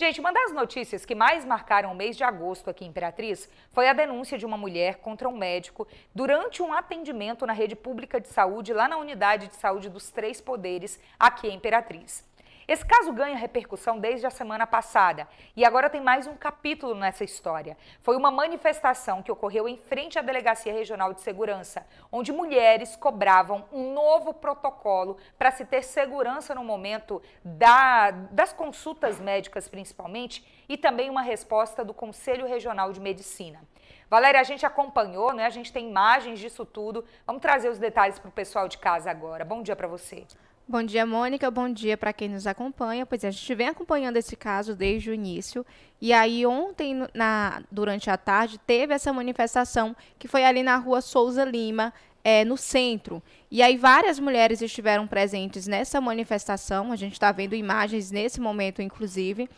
Gente, uma das notícias que mais marcaram o mês de agosto aqui em Imperatriz foi a denúncia de uma mulher contra um médico durante um atendimento na rede pública de saúde, lá na unidade de saúde dos Três Poderes, aqui em Imperatriz. Esse caso ganha repercussão desde a semana passada e agora tem mais um capítulo nessa história. Foi uma manifestação que ocorreu em frente à Delegacia Regional de Segurança, onde mulheres cobravam um novo protocolo para se ter segurança no momento da, das consultas médicas, principalmente, e também uma resposta do Conselho Regional de Medicina. Valéria, a gente acompanhou, né? A gente tem imagens disso tudo. Vamos trazer os detalhes para o pessoal de casa agora. Bom dia para você. Bom dia, Mônica. Bom dia para quem nos acompanha. Pois é, a gente vem acompanhando esse caso desde o início. E aí, ontem, na, durante a tarde, teve essa manifestação que foi ali na rua Souza Lima, é, no centro. E aí, várias mulheres estiveram presentes nessa manifestação. A gente está vendo imagens nesse momento, inclusive.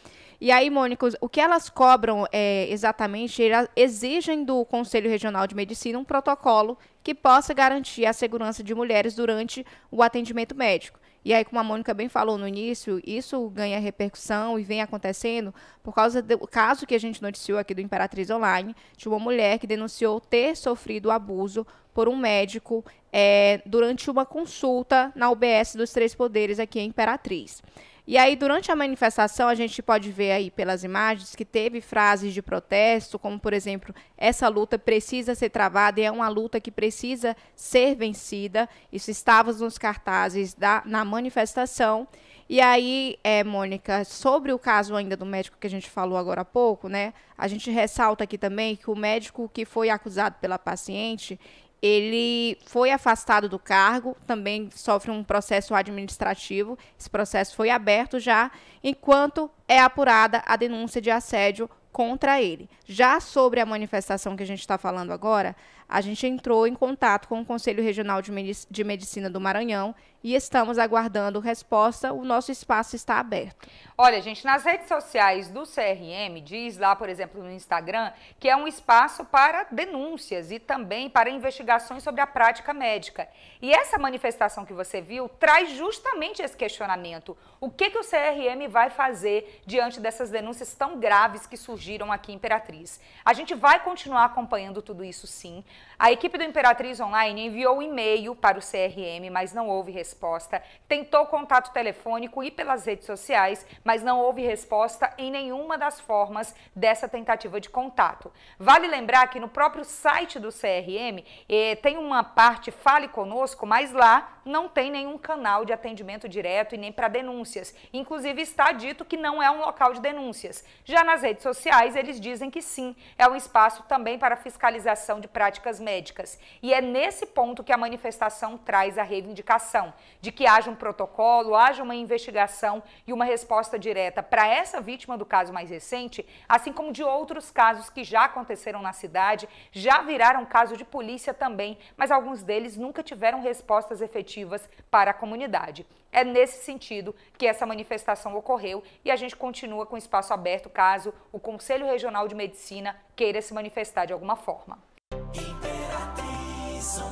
E aí, Mônica, o que elas cobram é, exatamente, elas exigem do Conselho Regional de Medicina um protocolo que possa garantir a segurança de mulheres durante o atendimento médico. E aí, como a Mônica bem falou no início, isso ganha repercussão e vem acontecendo por causa do caso que a gente noticiou aqui do Imperatriz Online, de uma mulher que denunciou ter sofrido abuso por um médico é, durante uma consulta na UBS dos Três Poderes aqui em Imperatriz. E aí, durante a manifestação, a gente pode ver aí pelas imagens que teve frases de protesto, como, por exemplo, essa luta precisa ser travada e é uma luta que precisa ser vencida. Isso estava nos cartazes da, na manifestação. E aí, é, Mônica, sobre o caso ainda do médico que a gente falou agora há pouco, né? A gente ressalta aqui também que o médico que foi acusado pela paciente, ele foi afastado do cargo, também sofre um processo administrativo. Esse processo foi aberto já, enquanto é apurada a denúncia de assédio contra ele. Já sobre a manifestação que a gente está falando agora, a gente entrou em contato com o Conselho Regional de Medicina do Maranhão e estamos aguardando resposta. O nosso espaço está aberto. Olha, gente, nas redes sociais do CRM, diz lá, por exemplo, no Instagram, que é um espaço para denúncias e também para investigações sobre a prática médica. E essa manifestação que você viu traz justamente esse questionamento. O que, que o CRM vai fazer diante dessas denúncias tão graves que surgiram aqui em Imperatriz? A gente vai continuar acompanhando tudo isso, sim. A equipe do Imperatriz Online enviou um e-mail para o CRM, mas não houve resposta. Tentou contato telefônico e pelas redes sociais, mas não houve resposta em nenhuma das formas dessa tentativa de contato. Vale lembrar que no próprio site do CRM eh, tem uma parte Fale Conosco, mas lá não tem nenhum canal de atendimento direto e nem para denúncias. Inclusive está dito que não é um local de denúncias. Já nas redes sociais, eles dizem que sim, é um espaço também para fiscalização de práticas médicas. E é nesse ponto que a manifestação traz a reivindicação de que haja um protocolo, haja uma investigação e uma resposta direta para essa vítima do caso mais recente, assim como de outros casos que já aconteceram na cidade, já viraram caso de polícia também, mas alguns deles nunca tiveram respostas efetivas para a comunidade. É nesse sentido que essa manifestação ocorreu e a gente continua com espaço aberto caso o Conselho Regional de Medicina queira se manifestar de alguma forma. so